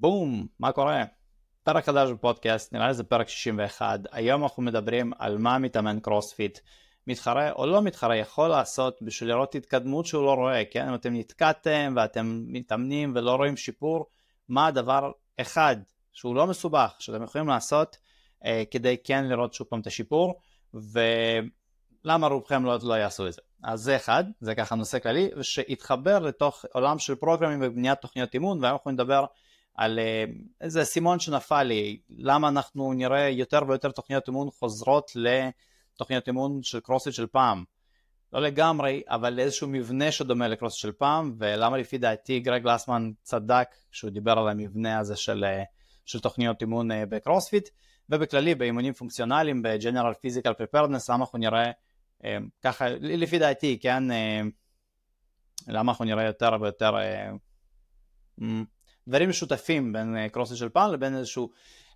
בום, מה קורה? פרק חדש בפודקאסט, נראה לי זה פרק 61, היום אנחנו מדברים על מה מתאמן קרוספיט, מתחרה או לא מתחרה יכול לעשות בשביל לראות התקדמות שהוא לא רואה, כן? אם אתם נתקעתם ואתם מתאמנים ולא רואים שיפור, מה הדבר אחד שהוא לא מסובך שאתם יכולים לעשות אה, כדי כן לראות שוב פעם את השיפור, ולמה רובכם לא, לא יעשו את זה. אז זה אחד, זה ככה נושא כללי, ושהתחבר לתוך עולם של פרוגרמים ובניית תוכניות אימון, והיום אנחנו נדבר על איזה אה, אסימון שנפל לי, למה אנחנו נראה יותר ויותר תוכניות אימון חוזרות לתוכניות אימון של קרוסט של פעם. לא לגמרי, אבל לאיזשהו מבנה שדומה לקרוסט של פעם, ולמה לפי דעתי גרג לסמן צדק כשהוא דיבר על המבנה הזה של, אה, של תוכניות אימון אה, בקרוספיט, ובכללי באימונים פונקציונליים, בג'נרל פיזיקל פרפרדנס, למה אנחנו נראה ככה, לפי דעתי, כן, למה אנחנו נראה יותר ויותר דברים משותפים בין אה, קרוסיט של פעם לבין איזשהו,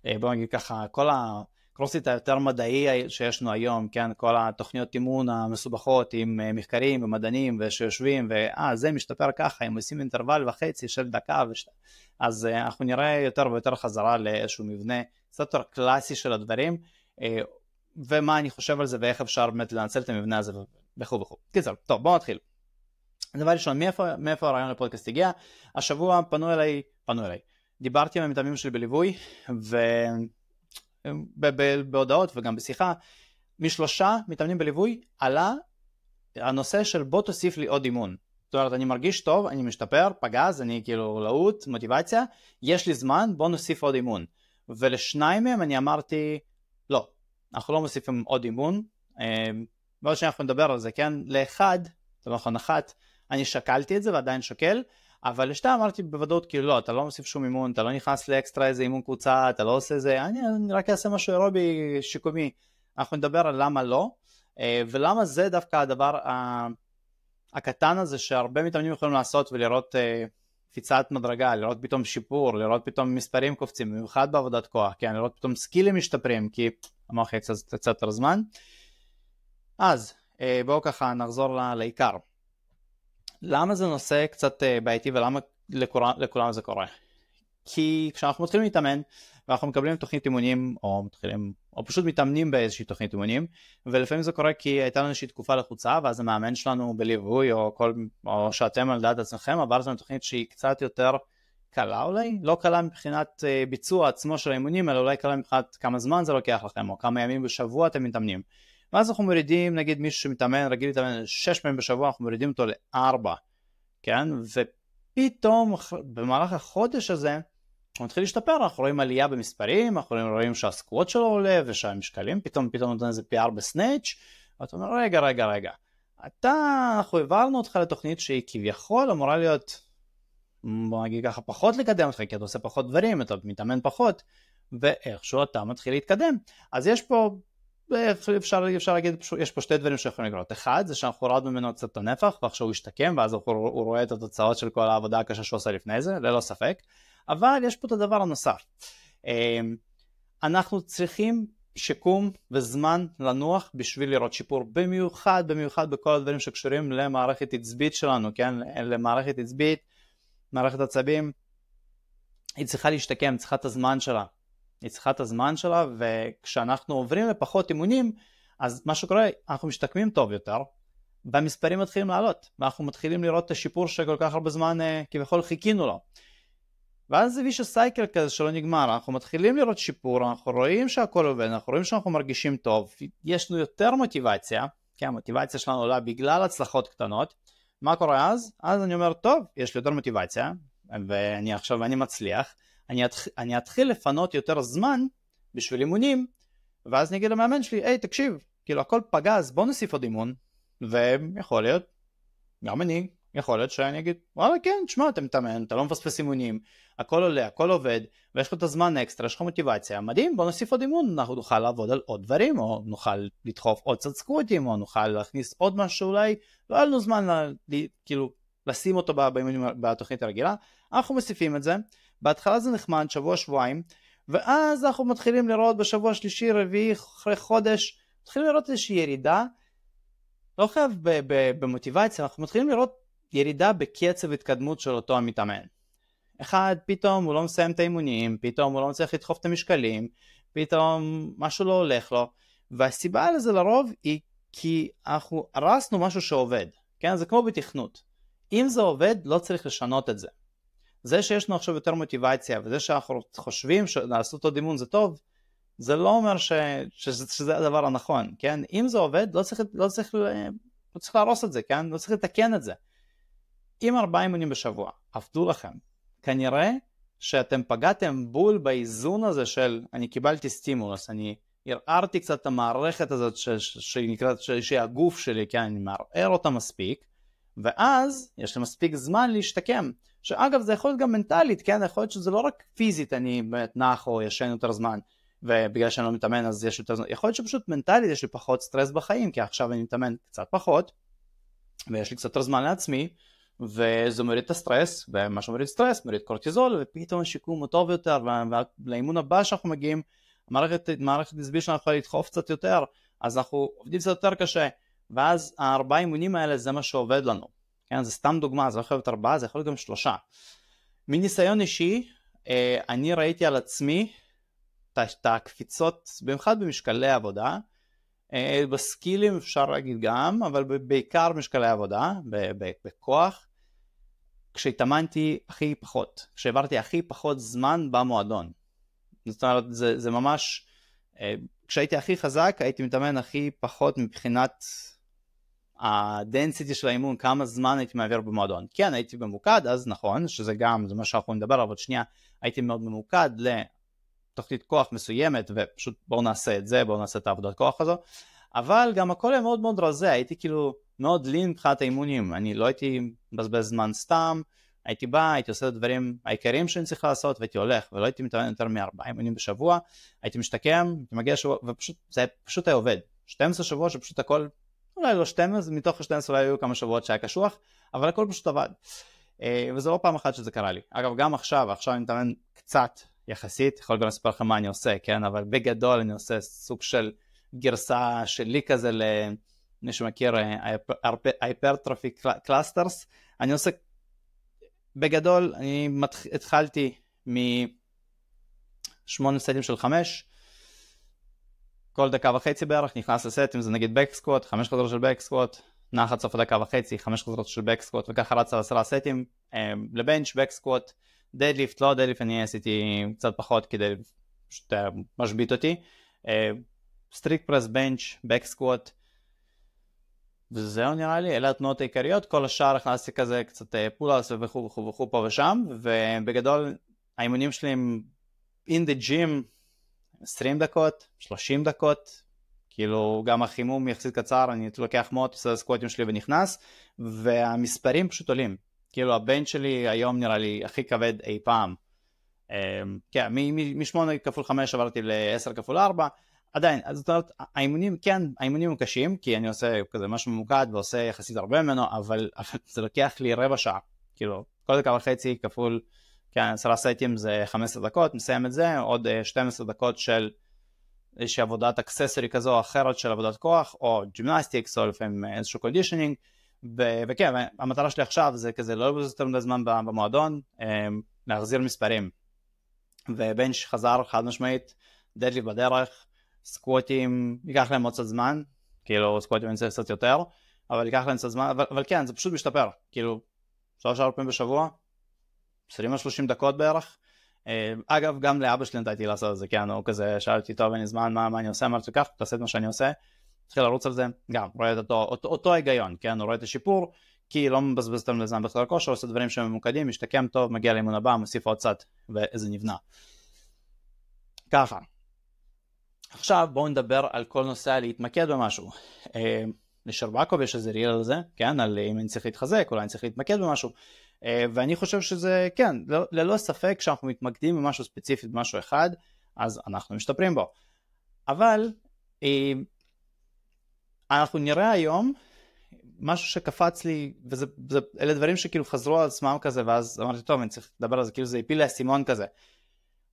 אה, בוא נגיד ככה, כל הקרוסיט היותר מדעי שיש לנו היום, כן, כל התוכניות אימון המסובכות עם אה, מחקרים ומדענים ושיושבים, ואה, זה משתפר ככה, אם עושים אינטרוול וחצי של דקה, וש... אז אנחנו נראה יותר ויותר חזרה לאיזשהו מבנה קצת יותר קלאסי של הדברים, ומה אני חושב על זה ואיך אפשר באמת לנצל את המבנה הזה וכו' וכו'. קיצר, טוב, בואו נתחיל. דבר ראשון, מאיפה, מאיפה הרעיון לפודקאסט הגיע? השבוע פנו אליי, פנו אליי, דיברתי עם המתאמים שלי בליווי, ובהודעות וגם בשיחה, משלושה מתאמנים בליווי עלה הנושא של בוא תוסיף לי עוד אימון. זאת אומרת, אני מרגיש טוב, אני משתפר, פגז, אני כאילו להוט, מוטיבציה, יש לי זמן, בוא נוסיף עוד אימון. ולשניים מהם אני אמרתי, לא, אנחנו לא מוסיפים עוד אימון, בעוד אה, שאנחנו נדבר על זה, כן? לאחד, זה לא נכון, אחת, אני שקלתי את זה ועדיין שוקל, אבל לשתיים אמרתי בוודאות כאילו לא, אתה לא מוסיף שום אימון, אתה לא נכנס לאקסטרה איזה אימון קבוצה, אתה לא עושה זה, אני, אני רק אעשה משהו אירובי שיקומי. אנחנו נדבר על למה לא, אה, ולמה זה דווקא הדבר הקטן הזה שהרבה מתאמנים יכולים לעשות ולראות אה, קפיצת מדרגה, לראות פתאום שיפור, לראות פתאום מספרים קופצים, במיוחד בעבודת כוח, כן, לראות פתאום סקילים משתפרים, כי המוח יצא יותר זמן. אז אה, בואו ככה נחזור לעיקר. למה זה נושא קצת אה, בעייתי ולמה לכולם, לכולם זה קורה? כי כשאנחנו מתחילים להתאמן ואנחנו מקבלים תוכנית אימונים או מתחילים או פשוט מתאמנים באיזושהי תוכנית אימונים ולפעמים זה קורה כי הייתה לנו איזושהי תקופה לחוצה ואז המאמן שלנו בליווי או, כל, או שאתם על דעת עצמכם עברתם תוכנית שהיא קצת יותר קלה אולי, לא קלה מבחינת אה, ביצוע עצמו של האימונים אלא אולי קלה מבחינת כמה זמן זה לוקח לכם או כמה ימים בשבוע אתם מתאמנים ואז אנחנו מורידים נגיד מישהו שמתאמן רגיל להתאמן שש פעמים בשבוע אנחנו מורידים אותו לארבע, כן ופתאום במהלך החודש הזה הוא מתחיל להשתפר אנחנו רואים עלייה במספרים אנחנו רואים שהסקוואט שלו עולה ושהמשקלים פתאום פתאום נותן איזה פי ארבע סנאץ' ואתה אומר רגע רגע רגע אתה אנחנו העברנו אותך לתוכנית שהיא כביכול אמורה להיות בוא נגיד ככה פחות לקדם אותך כי אתה עושה פחות דברים אתה מתאמן פחות ואיכשהו אתה מתחיל להתקדם אז יש פה ואפשר אפשר להגיד, יש פה שתי דברים שיכולים לקרות, אחד זה שאנחנו הורדנו ממנו קצת את הנפח ועכשיו הוא השתקם ואז הוא, הוא רואה את התוצאות של כל העבודה הקשה שהוא עושה לפני זה, ללא ספק, אבל יש פה את הדבר הנוסף, אמ, אנחנו צריכים שיקום וזמן לנוח בשביל לראות שיפור, במיוחד, במיוחד בכל הדברים שקשורים למערכת עצבית שלנו, כן, למערכת עצבית, מערכת עצבים, היא צריכה להשתקם, צריכה את הזמן שלה, היא צריכה את הזמן שלה, וכשאנחנו עוברים לפחות אימונים, אז מה שקורה, אנחנו משתקמים טוב יותר, והמספרים מתחילים לעלות, ואנחנו מתחילים לראות את השיפור שכל כך הרבה זמן אה, כביכול חיכינו לו. ואז זה vicious סייקל כזה שלא נגמר, אנחנו מתחילים לראות שיפור, אנחנו רואים שהכל עובד, אנחנו רואים שאנחנו מרגישים טוב, יש לנו יותר מוטיבציה, כי המוטיבציה שלנו עולה בגלל הצלחות קטנות, מה קורה אז? אז אני אומר, טוב, יש לי יותר מוטיבציה, ואני עכשיו, אני מצליח, אני, אתח, אני אתחיל לפנות יותר זמן בשביל אימונים, ואז אני אגיד למאמן שלי, היי תקשיב, כאילו הכל פגז, בוא נוסיף עוד אימון, ויכול להיות, גם אני, יכול להיות שאני אגיד, וואלה כן, תשמע, אתה מתאמן, אתה לא מפספס אימונים, הכל עולה, הכל עובד, ויש לך את הזמן אקסטרה, יש לך מוטיבציה, מדהים, בוא נוסיף עוד אימון, אנחנו נוכל לעבוד על עוד דברים, או נוכל לדחוף עוד קצת סנסקרוטים, או נוכל להכניס עוד משהו אולי, לא היה לנו זמן לה, ל, כאילו לשים אותו בתוכנית הרגילה, אנחנו מוסיפים את זה, בהתחלה זה נחמד, שבוע שבועיים, ואז אנחנו מתחילים לראות בשבוע שלישי, רביעי, אחרי חודש, מתחילים לראות איזושהי ירידה, לא חייב במוטיבציה, אנחנו מתחילים לראות ירידה בקצב התקדמות של אותו המתאמן. אחד, פתאום הוא לא מסיים את האימונים, פתאום הוא לא מצליח לדחוף את המשקלים, פתאום משהו לא הולך לו, והסיבה לזה לרוב היא כי אנחנו הרסנו משהו שעובד, כן? זה כמו בתכנות. אם זה עובד, לא צריך לשנות את זה. זה שיש לנו עכשיו יותר מוטיבציה וזה שאנחנו חושבים שלעשות עוד אימון זה טוב, זה לא אומר ש, ש, שזה הדבר הנכון, כן? אם זה עובד, לא צריך, לא, צריך, לא צריך להרוס את זה, כן? לא צריך לתקן את זה. אם ארבעה אימונים בשבוע עבדו לכם, כנראה שאתם פגעתם בול באיזון הזה של אני קיבלתי סטימולוס, אני ערערתי קצת את המערכת הזאת ש, שנקראת, שהיא הגוף שלי, כן? אני מערער אותה מספיק, ואז יש לי מספיק זמן להשתקם. שאגב זה יכול להיות גם מנטלית, כן? יכול להיות שזה לא רק פיזית אני באמת נח או ישן יותר זמן ובגלל שאני לא מתאמן אז יש יותר זמן, יכול להיות שפשוט מנטלית יש לי פחות סטרס בחיים כי עכשיו אני מתאמן קצת פחות ויש לי קצת יותר זמן לעצמי וזה מוריד את הסטרס ומה שמוריד סטרס מוריד קורטיזול ופתאום השיקום הוא טוב יותר ולאימון הבא שאנחנו מגיעים המערכת העצבית שלנו יכולה לדחוף קצת יותר אז אנחנו עובדים קצת יותר קשה ואז הארבעה אימונים האלה זה מה שעובד לנו. כן, זה סתם דוגמה, זה לא יכול להיות ארבעה, זה יכול להיות גם שלושה. מניסיון אישי, אה, אני ראיתי על עצמי את הקפיצות, במיוחד במשקלי עבודה, אה, בסקילים אפשר להגיד גם, אבל בעיקר במשקלי עבודה, בכוח, כשהתאמנתי הכי פחות, כשהעברתי הכי פחות זמן במועדון. זאת אומרת, זה, זה ממש, אה, כשהייתי הכי חזק הייתי מתאמן הכי פחות מבחינת הדנסיטי של האימון, כמה זמן הייתי מעביר במועדון. כן, הייתי ממוקד, אז נכון, שזה גם, זה מה שאנחנו נדבר עליו עוד שנייה, הייתי מאוד ממוקד לתוכנית כוח מסוימת, ופשוט בואו נעשה את זה, בואו נעשה את העבודת כוח הזו, אבל גם הכל היה מאוד מאוד רזה, הייתי כאילו מאוד לין מבחינת האימונים, אני לא הייתי מבזבז זמן סתם, הייתי בא, הייתי עושה את הדברים העיקריים שאני צריך לעשות, והייתי הולך, ולא הייתי מתאמן יותר מארבעה אימונים בשבוע, הייתי משתקם, הייתי מגיע שבוע, ופשוט, זה פשוט היה עובד. 12 שבוע שפשוט הכל אולי לא 12, מתוך ה-12 אולי היו כמה שבועות שהיה קשוח, אבל הכל פשוט עבד. אה, וזה לא פעם אחת שזה קרה לי. אגב, גם עכשיו, עכשיו אני מתאמן קצת יחסית, יכול גם לספר לכם מה אני עושה, כן? אבל בגדול אני עושה סוג של גרסה שלי כזה למי שמכיר אה, היפרטרופי קלאסטרס. אני עושה, בגדול, אני מתח... התחלתי מ... 8 סטים של חמש, כל דקה וחצי בערך נכנס לסט, אם זה נגיד בקסקוואט, חמש חזרות של בקסקוואט, נח עד סוף הדקה וחצי, חמש חזרות של בקסקוואט, וככה רץ על עשרה סטים, אה, לבנץ', בקסקוואט, דדליפט, לא דדליפט, אני עשיתי קצת פחות כדי פשוט אה, משבית אותי, סטריק פרס, בנץ', בקסקוואט, וזהו נראה לי, אלה התנועות העיקריות, כל השאר הכנסתי כזה קצת פולאס אה, וכו' וכו' וכו' פה ושם, ובגדול האימונים שלי הם in the gym, 20 דקות, 30 דקות, כאילו גם החימום יחסית קצר, אני לוקח מוט, עושה סקווטים שלי ונכנס, והמספרים פשוט עולים. כאילו הבן שלי היום נראה לי הכי כבד אי פעם. אמ, כן, מ-8 כפול 5 עברתי ל-10 כפול 4, עדיין, אז זאת אומרת, האימונים, כן, האימונים הם קשים, כי אני עושה כזה משהו ממוקד ועושה יחסית הרבה ממנו, אבל, אבל זה לוקח לי רבע שעה, כאילו, כל דקה וחצי כפול כן, עשרה סטים זה 15 דקות, נסיים את זה, עוד 12 אה, דקות של איזושהי עבודת אקססורי כזו או אחרת של עבודת כוח, או ג'ימנסטיקס, או לפעמים אה, איזשהו קונדישנינג, ו- וכן, המטרה שלי עכשיו זה כזה לא לבזבז יותר מדי זמן במועדון, אה, להחזיר מספרים. ובנץ' חזר חד משמעית, דדלי בדרך, סקווטים, ייקח להם עוד קצת זמן, כאילו סקווטים אני צריך קצת יותר, אבל ייקח להם קצת זמן, אבל, אבל כן, זה פשוט משתפר, כאילו, שלוש ארבע פעמים בשבוע, 20-30 או דקות בערך. אה, אגב, גם לאבא שלי נתתי לעשות את זה, כן, הוא כזה, שאלתי אותו בין זמן, מה, מה אני עושה, אמרתי לו, תעשה את מה שאני עושה, התחיל לרוץ על זה, גם, רואה את אותו, אותו, אותו היגיון, כן, הוא רואה את השיפור, כי לא מבזבז יותר לזמן בחדר כושר, עושה דברים שממוקדים, משתקם טוב, מגיע לאימון הבא, מוסיף עוד קצת, וזה נבנה. ככה. עכשיו בואו נדבר על כל נושא להתמקד במשהו. אה, לשרבקוב יש איזה ריל על זה, כן, על אם אני צריך להתחזק, אולי אני צריך להתמקד במשהו. אה, ואני חושב שזה, כן, לא, ללא ספק כשאנחנו מתמקדים במשהו ספציפי, במשהו אחד, אז אנחנו משתפרים בו. אבל אה, אנחנו נראה היום משהו שקפץ לי, ואלה דברים שכאילו חזרו על עצמם כזה, ואז אמרתי, טוב, אני צריך לדבר על זה, כאילו זה הפיל לי אסימון כזה.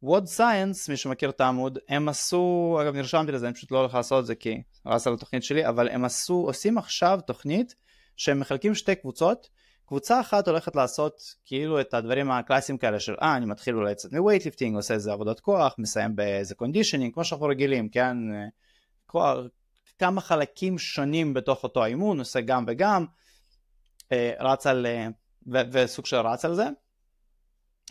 ווד סייאנס, מי שמכיר את העמוד, הם עשו, אגב נרשמתי לזה, אני פשוט לא הולך לעשות את זה כי רס על התוכנית שלי, אבל הם עשו, עושים עכשיו תוכנית שהם מחלקים שתי קבוצות, קבוצה אחת הולכת לעשות כאילו את הדברים הקלאסיים כאלה של אה אני מתחיל אולי קצת מווייטליפטינג עושה איזה עבודת כוח מסיים באיזה קונדישנינג כמו שאנחנו רגילים כן כוח, כמה חלקים שונים בתוך אותו האימון עושה גם וגם אה, רץ על אה, ו- וסוג של רץ על זה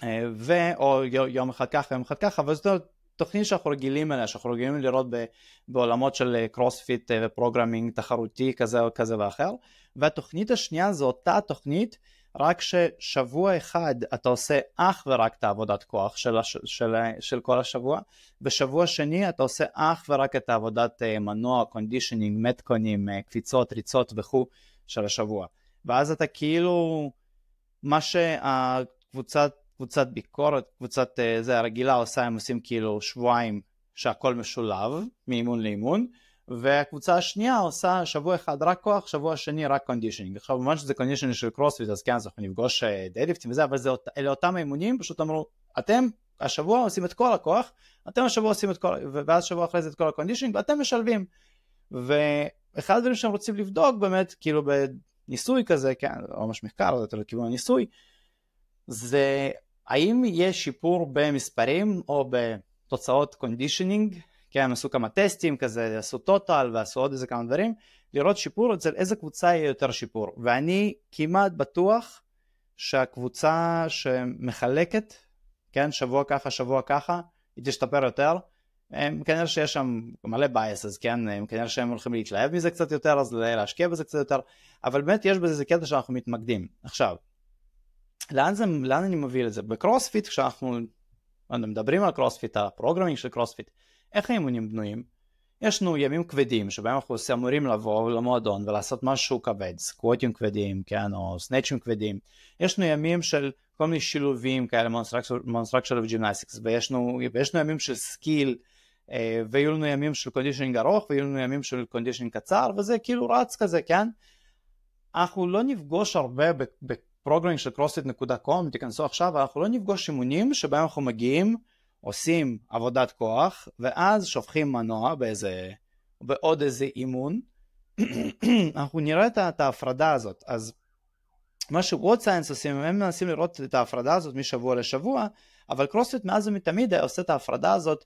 אה, ואו יום אחד ככה יום אחד ככה וזאת אומרת תוכנית שאנחנו רגילים אליה, שאנחנו רגילים לראות ב, בעולמות של קרוספיט אה, אה, ופרוגרמינג תחרותי כזה או כזה ואחר, והתוכנית השנייה זו אותה תוכנית, רק ששבוע אחד אתה עושה אך ורק את העבודת כוח של, של, של, של כל השבוע, בשבוע שני אתה עושה אך ורק את העבודת אה, מנוע, קונדישנינג, מתקונים, קפיצות, ריצות וכו' של השבוע. ואז אתה כאילו, מה שהקבוצת קבוצת ביקורת, קבוצת uh, זה הרגילה עושה, הם עושים כאילו שבועיים שהכל משולב מאימון לאימון, והקבוצה השנייה עושה שבוע אחד רק כוח, שבוע שני רק קונדישנינג. עכשיו במובן שזה קונדישנינג של קרוספיט אז כן אז אנחנו נפגוש דייליפטים אה, וזה, אבל זה, אלה אותם האימונים, פשוט אמרו אתם השבוע עושים את כל הכוח, אתם השבוע עושים את כל, ואז שבוע אחרי זה את כל הקונדישנינג ואתם משלבים. ואחד הדברים שהם רוצים לבדוק באמת כאילו בניסוי כזה, כן, ממש מחקר, זה יותר לכיוון הניסוי, זה האם יש שיפור במספרים או בתוצאות קונדישנינג? כן, הם עשו כמה טסטים כזה, עשו טוטל ועשו עוד איזה כמה דברים, לראות שיפור אצל איזה קבוצה יהיה יותר שיפור. ואני כמעט בטוח שהקבוצה שמחלקת, כן, שבוע ככה, שבוע ככה, היא תשתפר יותר. הם, כנראה שיש שם מלא בייס, אז כן, הם, כנראה שהם הולכים להתלהב מזה קצת יותר, אז להשקיע בזה קצת יותר, אבל באמת יש בזה איזה קטע שאנחנו מתמקדים. עכשיו, לאן, זה, לאן אני מביא את זה? בקרוספיט, כשאנחנו מדברים על קרוספיט, הפרוגרמינג של קרוספיט, איך האימונים בנויים? יש לנו ימים כבדים שבהם אנחנו אמורים לבוא למועדון ולעשות משהו כבד, סקווטים כבדים, כן, או סנאצ'ים כבדים. יש לנו ימים של כל מיני שילובים כאלה, מונסטרקציה וג'ימנסיקס, ויש לנו ימים של סקיל, אה, ויהיו לנו ימים של קונדישנינג ארוך, ויהיו לנו ימים של קונדישנינג קצר, וזה כאילו רץ כזה, כן? אנחנו לא נפגוש הרבה פרוגרמינג של crossfit.com, תיכנסו עכשיו, אנחנו לא נפגוש אימונים שבהם אנחנו מגיעים, עושים עבודת כוח, ואז שופכים מנוע באיזה, בעוד איזה אימון. אנחנו נראה את ההפרדה הזאת. אז מה שווד סיינס עושים, הם מנסים לראות את ההפרדה הזאת משבוע לשבוע, אבל קרוספיט מאז ומתמיד היה עושה את ההפרדה הזאת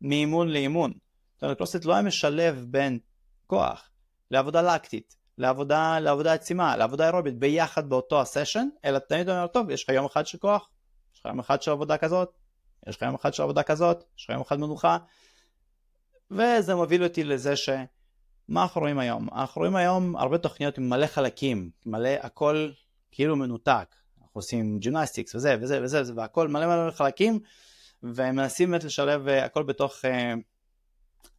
מאימון לאימון. זאת אומרת, קרוספיט לא היה משלב בין כוח לעבודה לקטית, לעבודה, לעבודה עצימה, לעבודה אירובית ביחד באותו הסשן, אלא תמיד אומר, טוב, יש לך יום אחד של כוח, יש לך יום אחד של עבודה כזאת, יש לך יום אחד של עבודה כזאת, יש לך יום אחד מנוחה, וזה מוביל אותי לזה ש... מה אנחנו רואים היום? אנחנו רואים היום הרבה תוכניות עם מלא חלקים, מלא הכל כאילו מנותק, אנחנו עושים ג'ימנסטיקס וזה וזה וזה וזה והכל מלא מלא חלקים, ומנסים באמת לשלב אה, הכל בתוך, אה,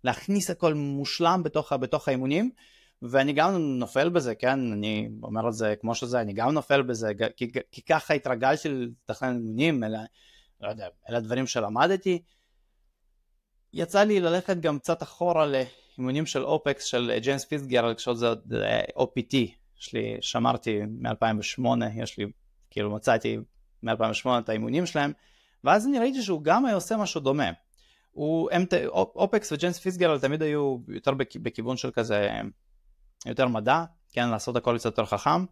להכניס הכל מושלם בתוך, בתוך האימונים. ואני גם נופל בזה, כן? אני אומר את זה כמו שזה, אני גם נופל בזה, כי, כי ככה התרגלתי לתכנן אימונים, אלה, לא יודע, אלה דברים שלמדתי. יצא לי ללכת גם קצת אחורה לאימונים של אופקס של אה, ג'יימס פיסגרל, כשזה עוד אה, OPT, יש לי, שמרתי מ-2008, יש לי, כאילו מצאתי מ-2008 את האימונים שלהם, ואז אני ראיתי שהוא גם היה עושה משהו דומה. הוא, הם, אופקס וג'יימס פיסגרל תמיד היו יותר בכיוון של כזה יותר מדע, כן, לעשות הכל קצת יותר חכם.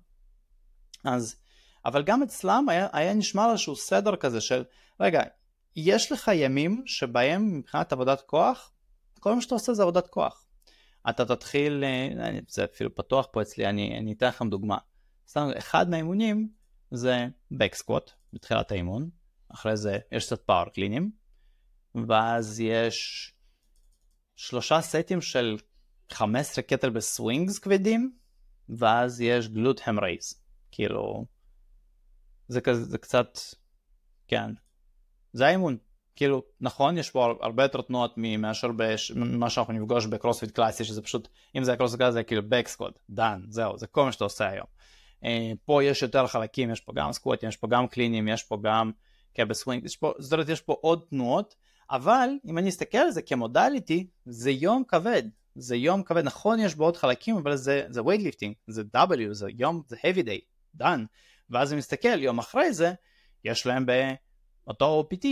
אז, אבל גם אצלם היה, היה נשמע איזשהו סדר כזה של, רגע, יש לך ימים שבהם מבחינת עבודת כוח, כל מה שאתה עושה זה עבודת כוח. אתה תתחיל, אה, זה אפילו פתוח פה אצלי, אני, אני אתן לכם דוגמה. סתם, אחד מהאימונים זה Backsquat בתחילת האימון, אחרי זה יש קצת פאוור קלינים, ואז יש שלושה סטים של 15 קטל בסווינגס כבדים, ואז יש גלוט הם רייז. כאילו, זה כזה, זה קצת, כן. זה האימון. כאילו, נכון, יש פה הרבה יותר תנועות מאשר בש... מה שאנחנו נפגוש בקרוספיט קלאסי, שזה פשוט, אם זה היה קרוספיט קלאסי זה היה כאילו בקסקוד, דן, זהו, זה כל מה שאתה עושה היום. אה, פה יש יותר חלקים, יש פה גם סקווטים, יש פה גם קלינים, יש פה גם כבסווינג, כן, יש פה, זאת אומרת, יש פה עוד תנועות, אבל אם אני אסתכל על זה כמודליטי, זה יום כבד, זה יום כבד, נכון יש בו עוד חלקים, אבל זה, זה weightlifting, זה W, זה יום, זה heavy day, done. ואז אם נסתכל, יום אחרי זה, יש להם באותו OPT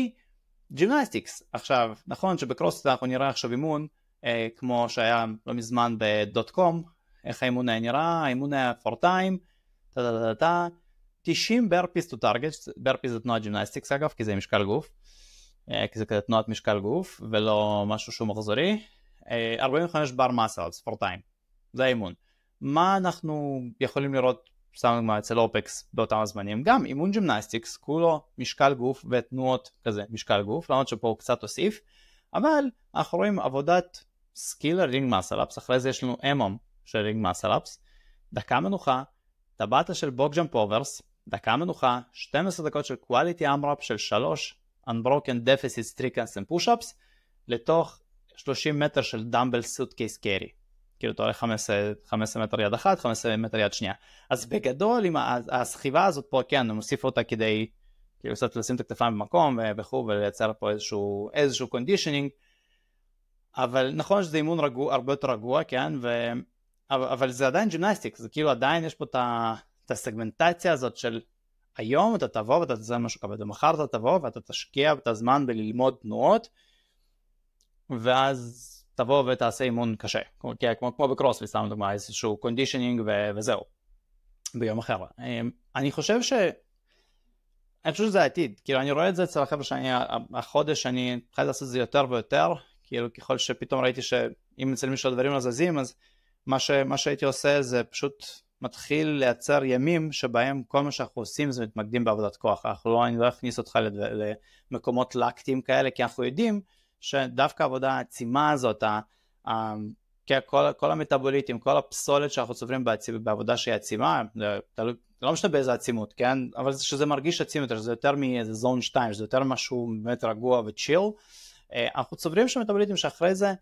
ג'ימנסטיקס. עכשיו, נכון שבקרוסט אנחנו נראה עכשיו אימון, אה, כמו שהיה לא מזמן בדוט קום, איך האימון היה נראה, האימון היה פור טיים, טה טה טה טה, 90 ברפיס טו טארגט, ברפיס זה תנועת ג'ימנסטיקס אגב, כי זה משקל גוף, אה, כי זה כזה תנועת משקל גוף, ולא משהו שהוא מחזורי, 45 אה, בר מסה, ספורטיים, זה האימון. מה אנחנו יכולים לראות, סתם דוגמא, אצל אופקס באותם הזמנים? גם אימון ג'ימנסטיקס, כולו משקל גוף ותנועות כזה, משקל גוף, למרות שפה הוא קצת הוסיף, אבל אנחנו רואים עבודת סקיל רינג מסלאפס, אחרי זה יש לנו אמום של רינג מסלאפס, דקה מנוחה, טבעתה של בוק ג'אמפ אוברס, דקה מנוחה, 12 דקות של quality amrap של 3, unbroken deficit strikers and push-ups, לתוך 30 מטר של דמבל סוטקייס קרי. כאילו אתה הולך 15, 15 מטר יד אחת, 15 מטר יד שנייה. אז אוקיי. בגדול, עם הסחיבה הזאת פה, כן, אני מוסיף אותה כדי כאילו קצת לשים את הכתפיים במקום אה, וכו', ולייצר פה איזשהו, איזשהו קונדישנינג. אבל נכון שזה אימון רגוע, הרבה יותר רגוע, כן, ו... אבל, אבל זה עדיין ג'ימנסטיק, זה כאילו עדיין יש פה את הסגמנטציה הזאת של היום אתה תבוא ואתה תעשה משהו כבד, ומחר אתה תבוא ואתה תשקיע את הזמן בללמוד תנועות. ואז תבוא ותעשה אימון קשה, כמו, כן, כמו כמו בקרוספיט, סתם דוגמה, איזשהו קונדישנינג ו- וזהו, ביום אחר. אמ, אני חושב ש... אני חושב שזה העתיד, כאילו אני רואה את זה אצל החבר'ה שאני, החודש שאני התחלתי לעשות את זה יותר ויותר, כאילו ככל שפתאום ראיתי שאם אצל מישהו הדברים לא זזים, אז מה, ש, מה שהייתי עושה זה פשוט מתחיל לייצר ימים שבהם כל מה שאנחנו עושים זה מתמקדים בעבודת כוח, אנחנו לא, אני לא אכניס אותך למקומות לקטיים כאלה, כי אנחנו יודעים שדווקא העבודה העצימה הזאת, כן, כל, כל המטאבוליטים, כל הפסולת שאנחנו צוברים בעציב, בעבודה שהיא עצימה, לא משנה באיזה עצימות, כן? אבל שזה מרגיש עצים יותר, שזה יותר מאיזה זון 2, שזה יותר משהו באמת רגוע וצ'יל. אה, אנחנו צוברים שם מטאבוליטים שאחרי זה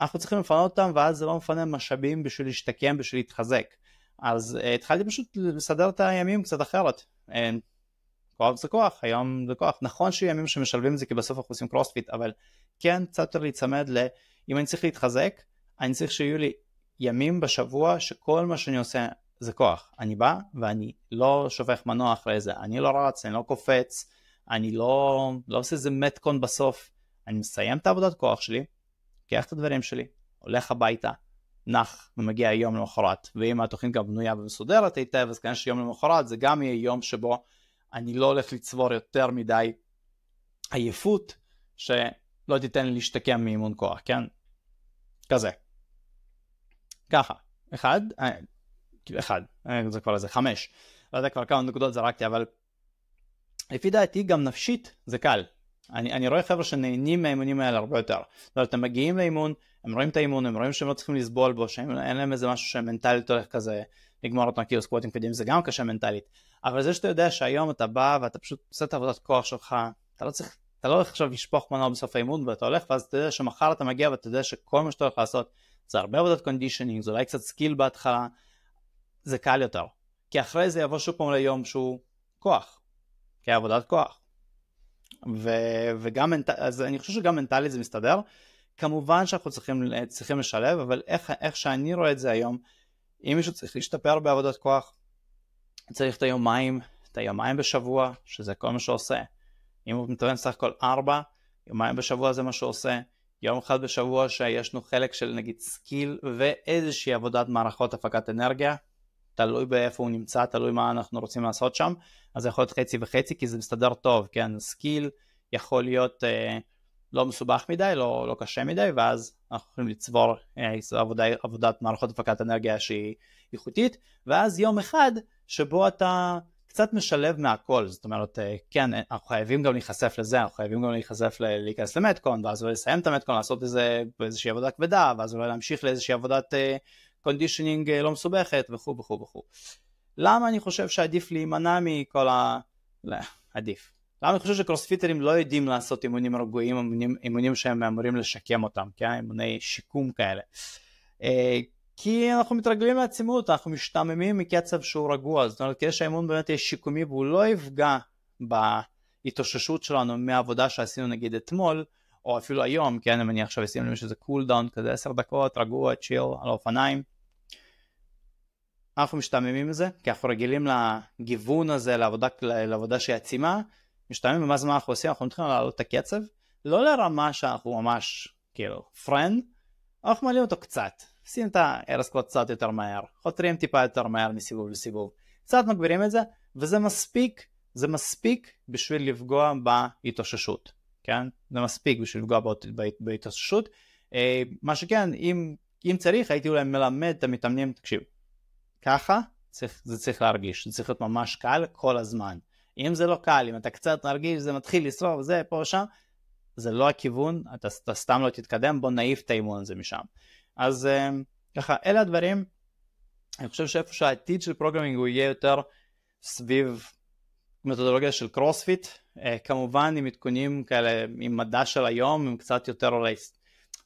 אנחנו צריכים לפנות אותם ואז זה לא מפנה משאבים בשביל להשתקם, בשביל להתחזק. אז אה, התחלתי פשוט לסדר את הימים קצת אחרת. אה, כוח זה כוח, היום זה כוח. נכון שיהיו ימים שמשלבים את זה כי בסוף אנחנו עושים קרוספיט, אבל כן קצת יותר להיצמד ל... אם אני צריך להתחזק, אני צריך שיהיו לי ימים בשבוע שכל מה שאני עושה זה כוח. אני בא ואני לא שופך מנוע אחרי זה, אני לא רץ, אני לא קופץ, אני לא, לא עושה איזה מתקון בסוף. אני מסיים את העבודת כוח שלי, לוקח את הדברים שלי, הולך הביתה, נח ומגיע יום למחרת. ואם התוכנית גם בנויה ומסודרת היטב, אז כנראה כן, שיום למחרת זה גם יהיה יום שבו אני לא הולך לצבור יותר מדי עייפות שלא תיתן לי להשתקם מאימון כוח, כן? כזה. ככה, אחד, אה, כאילו אחד, אה, זה כבר איזה חמש, לא יודע כבר כמה נקודות זרקתי, אבל לפי דעתי גם נפשית זה קל. אני, אני רואה חבר'ה שנהנים מהאימונים האלה הרבה יותר. זאת אומרת, הם מגיעים לאימון, הם רואים את האימון, הם רואים שהם לא צריכים לסבול בו, שאין להם איזה משהו שמנטלית הולך כזה לגמור אותו, כאילו סקווטים קדימים זה גם קשה מנטלית, אבל זה שאתה יודע שהיום אתה בא ואתה פשוט עושה את עבודת כוח שלך, אתה לא צריך, אתה לא הולך עכשיו לשפוך מנוע בסוף האימון ואתה הולך ואז אתה יודע שמחר אתה מגיע ואתה יודע שכל מה שאתה הולך לעשות זה הרבה עבודת קונדישנינג, זה אולי קצת סקיל בהתחלה, זה קל יותר. כי אחרי זה יבוא שוב פעם ליום שהוא כוח, כי עבודת כוח. ו, וגם, אז אני חושב שגם מנטלית זה מסתדר. כמובן שאנחנו צריכים, צריכים לשלב, אבל איך, איך שאני רואה את זה היום, אם מישהו צריך להשתפר בעבודת כוח, צריך את היומיים, את היומיים בשבוע, שזה כל מה שעושה. אם הוא מתאמן סך הכל ארבע, יומיים בשבוע זה מה שעושה. יום אחד בשבוע שיש לנו חלק של נגיד סקיל ואיזושהי עבודת מערכות הפקת אנרגיה, תלוי באיפה הוא נמצא, תלוי מה אנחנו רוצים לעשות שם, אז זה יכול להיות חצי וחצי כי זה מסתדר טוב, כן, סקיל יכול להיות אה, לא מסובך מדי, לא, לא קשה מדי, ואז אנחנו יכולים לצבור אה, עבודה, עבודת מערכות הפקת אנרגיה שהיא איכותית, ואז יום אחד שבו אתה קצת משלב מהכל, זאת אומרת, אה, כן, אה, אנחנו חייבים גם להיחשף לזה, אנחנו חייבים גם להיחשף ל- להיכנס למטקון, ואז אולי לסיים את המטקון, לעשות איזה, איזושהי עבודה כבדה, ואז אולי להמשיך לאיזושהי עבודת קונדישנינג אה, uh, לא מסובכת, וכו' וכו' וכו'. למה אני חושב שעדיף להימנע מכל ה... לא, עדיף. למה אני חושב שקרוספיטרים לא יודעים לעשות אימונים רגועים, אימונים, אימונים שהם אמורים לשקם אותם, כן? אימוני שיקום כאלה. Uh, כי אנחנו מתרגלים לעצימות, אנחנו משתעממים מקצב שהוא רגוע, זאת אומרת כדי שהאימון באמת יהיה שיקומי והוא לא יפגע בהתאוששות שלנו מהעבודה שעשינו נגיד אתמול, או אפילו היום, כן, אם אני עכשיו אשים למישהו איזה קול דאון כזה עשר דקות, רגוע, צ'יל, על האופניים. אנחנו משתעממים מזה, כי אנחנו רגילים לגיוון הזה, לעבודה, לעבודה שהיא עצימה, משתעממים במה זמן אנחנו עושים, אנחנו מתחילים להעלות את הקצב, לא לרמה שאנחנו ממש, כאילו, פרנד, אנחנו מעלים אותו קצת, עושים את הארס קצת יותר מהר, חותרים טיפה יותר מהר מסיבוב לסיבוב, קצת מגבירים את זה, וזה מספיק, זה מספיק בשביל לפגוע בהתאוששות, כן? זה מספיק בשביל לפגוע בה, בהתאוששות. אה, מה שכן, אם, אם צריך, הייתי אולי מלמד את המתאמנים, תקשיב, ככה צריך, זה צריך להרגיש, זה צריך להיות ממש קל כל הזמן. אם זה לא קל, אם אתה קצת מרגיש, זה מתחיל לשרוף, זה פה ושם, זה לא הכיוון, אתה, אתה סתם לא תתקדם, בוא נעיף את האימון הזה משם. אז אמ, ככה, אלה הדברים. אני חושב שאיפה שהעתיד של פרוגרמינג הוא יהיה יותר סביב מתודולוגיה של קרוספיט, אה, כמובן עם עדכונים כאלה, עם מדע של היום, עם קצת יותר אולי,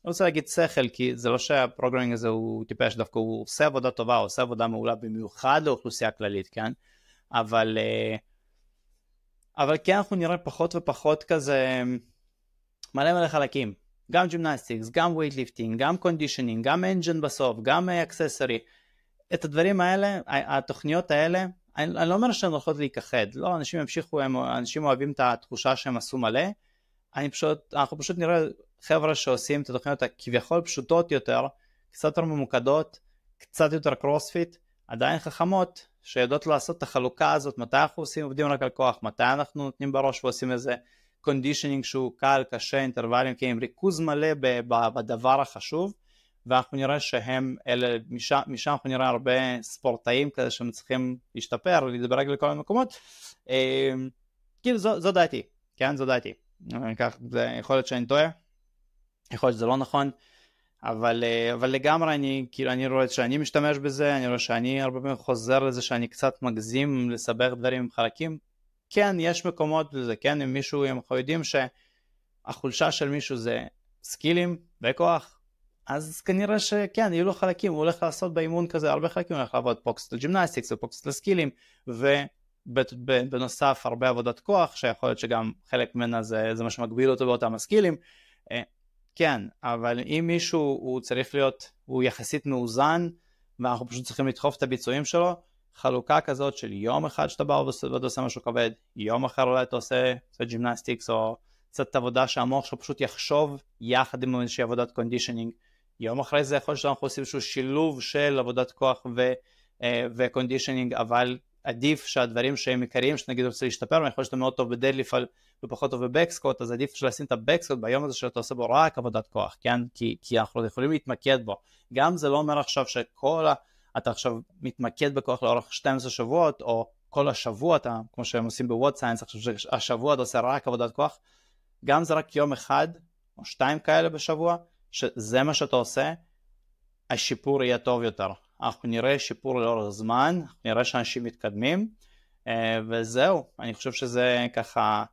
לא רוצה להגיד שכל, כי זה לא שהפרוגרמינג הזה הוא טיפש, דווקא הוא עושה עבודה טובה, הוא עושה עבודה מעולה במיוחד לאוכלוסייה הכללית, כן? אבל, אה, אבל כן אנחנו נראה פחות ופחות כזה אמ, מלא מלא חלקים, גם ג'ימנסטיקס, גם וייטליפטינג, גם קונדישנינג, גם אנג'ן בסוף, גם אקססורי. את הדברים האלה, התוכניות האלה, אני, אני לא אומר שהן הולכות להיכחד, לא, אנשים ימשיכו, הם, אנשים אוהבים את התחושה שהם עשו מלא, אני פשוט, אנחנו פשוט נראה חבר'ה שעושים את התוכניות הכביכול פשוטות יותר, קצת יותר ממוקדות, קצת יותר קרוספיט, עדיין חכמות, שיודעות לעשות את החלוקה הזאת, מתי אנחנו עושים, עובדים רק על כוח, מתי אנחנו נותנים בראש ועושים את זה, קונדישנינג שהוא קל, קשה, אינטרוולים, כי הם ריכוז מלא בדבר החשוב ואנחנו נראה שהם אלה, משם, משם אנחנו נראה הרבה ספורטאים כזה שהם צריכים להשתפר, להתברג לכל המקומות. אה, כאילו זו, זו דעתי, כן? זו דעתי. כך, זה, יכול להיות שאני טועה, יכול להיות שזה לא נכון, אבל, אה, אבל לגמרי אני, כאילו, אני רואה שאני משתמש בזה, אני רואה שאני הרבה פעמים חוזר לזה שאני קצת מגזים לסבך דברים עם חלקים, כן, יש מקומות לזה, כן, אם מישהו, אם אנחנו יודעים שהחולשה של מישהו זה סקילים וכוח, אז כנראה שכן, יהיו לו חלקים, הוא הולך לעשות באימון כזה הרבה חלקים, הוא הולך לעבוד פוקס לג'ימנסטיקס ופוקס לסקילים, ובנוסף הרבה עבודת כוח, שיכול להיות שגם חלק ממנה זה, זה מה שמגביל אותו באותם הסקילים. אה, כן, אבל אם מישהו הוא צריך להיות, הוא יחסית מאוזן, ואנחנו פשוט צריכים לדחוף את הביצועים שלו, חלוקה כזאת של יום אחד שאתה בא ואתה עושה משהו כבד, יום אחר אולי אתה עושה קצת ג'ימנסטיקס או קצת עבודה שהמוח שלך פשוט יחשוב יחד עם איזושהי עבודת קונדישנינג. יום אחרי זה יכול להיות שאנחנו עושים איזשהו שילוב של עבודת כוח ו, אה, וקונדישנינג, אבל עדיף שהדברים שהם עיקריים, שנגיד רוצה להשתפר, ואני חושב שאתה מאוד טוב בדדליף ופחות טוב בבקסקוט, אז עדיף לשים את הבקסקוט ביום הזה שאתה עושה בו רק עבודת כוח, כן? כי, כי אנחנו יכולים להתמקד בו. גם זה לא אומר עכשיו שכל ה... אתה עכשיו מתמקד בכוח לאורך 12 שבועות, או כל השבוע אתה, כמו שהם עושים בווד סיינס, עכשיו שהשבוע אתה עושה רק עבודת כוח, גם זה רק יום אחד או שתיים כאלה בשבוע, שזה מה שאתה עושה, השיפור יהיה טוב יותר. אנחנו נראה שיפור לאורך זמן, נראה שאנשים מתקדמים, אה, וזהו, אני חושב שזה ככה,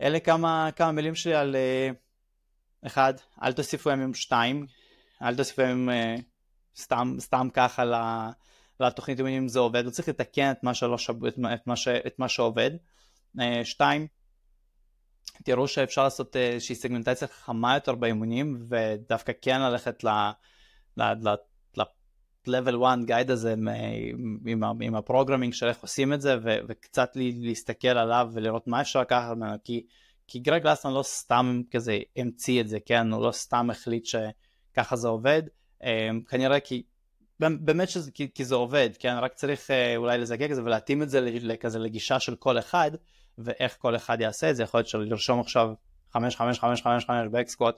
אלה כמה, כמה מילים שלי על אה, אחד, אל תוסיפו ימים שתיים, אל תוסיפו ימים אה, סתם, סתם ככה לתוכנית אימונים אם זה עובד, הוא צריך לתקן את מה, שלא שב... את מה, ש... את מה שעובד. אה, שתיים, תראו שאפשר לעשות איזושהי אה, סגמנטציה חכמה יותר באימונים ודווקא כן ללכת ל... ל... ל... level 1 guide הזה עם, עם עם הפרוגרמינג של איך עושים את זה ו, וקצת להסתכל עליו ולראות מה אפשר לקחת ממנו כי, כי גרג לסטון לא סתם כזה המציא את זה כן הוא לא סתם החליט שככה זה עובד אמ, כנראה כי באמת שזה, כי, כי זה עובד, כן? רק צריך אה, אולי לזקק את זה ולהתאים את זה לכזה לגישה של כל אחד, ואיך כל אחד יעשה את זה. יכול להיות שלרשום עכשיו 5-5-5-5-5 באקסקוואט,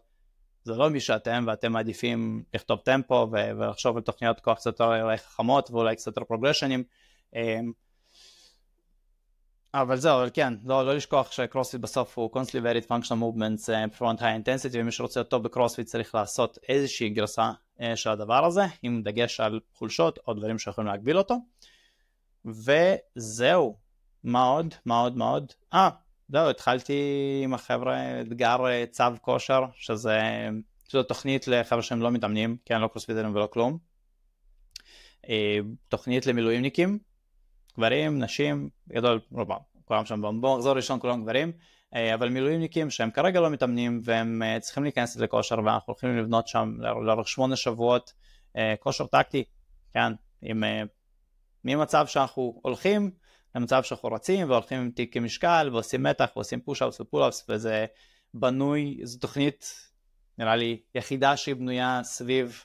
זה לא מי שאתם, ואתם מעדיפים לכתוב טמפו ו- ולחשוב על תוכניות כוח קצת יותר אולי חכמות ואולי קצת יותר פרוגרשנים. אה, אבל זהו, אבל כן, לא, לא לשכוח שקרוספיט בסוף הוא Constantly Varied Functional Movements, Performant אה, High Intensity, ומי שרוצה להיות טוב בקרוספיט צריך לעשות איזושהי גרסה אה, של הדבר הזה, עם דגש על חולשות או דברים שיכולים להגביל אותו. וזהו, מה עוד? מה עוד? מה עוד? אה, זהו, התחלתי עם החבר'ה אתגר אה, צו כושר, שזה, שזו תוכנית לחבר'ה שהם לא מתאמנים, כי אני לא קרוספיטרים ולא כלום. אה, תוכנית למילואימניקים, גברים, נשים, גדול, רובם, כולם שם במחזור ראשון כולם גברים. אה, אבל מילואימניקים שהם כרגע לא מתאמנים והם אה, צריכים להיכנס לכושר ואנחנו הולכים לבנות שם לאורך שמונה שבועות אה, כושר טקטי, כן, עם ממצב שאנחנו הולכים למצב שאנחנו רצים והולכים עם תיק משקל ועושים מתח ועושים פוש-אפס ופול-אפס וזה בנוי, זו תוכנית נראה לי יחידה שהיא בנויה סביב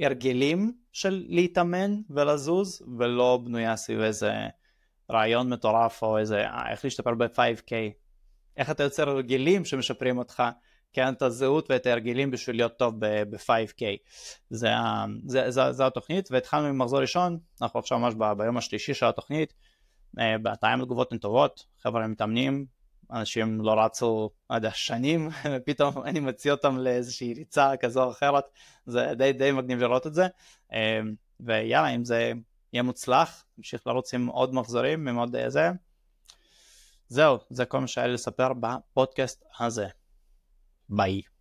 הרגלים של להתאמן ולזוז ולא בנויה סביב איזה רעיון מטורף או איזה איך להשתפר ב-5K איך אתה יוצר הרגלים שמשפרים אותך, כן, את הזהות ואת ההרגלים בשביל להיות טוב ב-5K. זה, זה, זה, זה התוכנית, והתחלנו עם מחזור ראשון, אנחנו עכשיו ממש ב, ביום השלישי של התוכנית, אה, בינתיים התגובות הן טובות, חבר'ה מתאמנים, אנשים לא רצו עד השנים, ופתאום אני מציע אותם לאיזושהי ריצה כזו או אחרת, זה די, די מגניב לראות את זה, אה, ויאללה, אם זה יהיה מוצלח, נמשיך לרוץ עם עוד מחזורים, עם עוד אה, זה, זהו, זה כל מה שהיה לי לספר בפודקאסט הזה. ביי.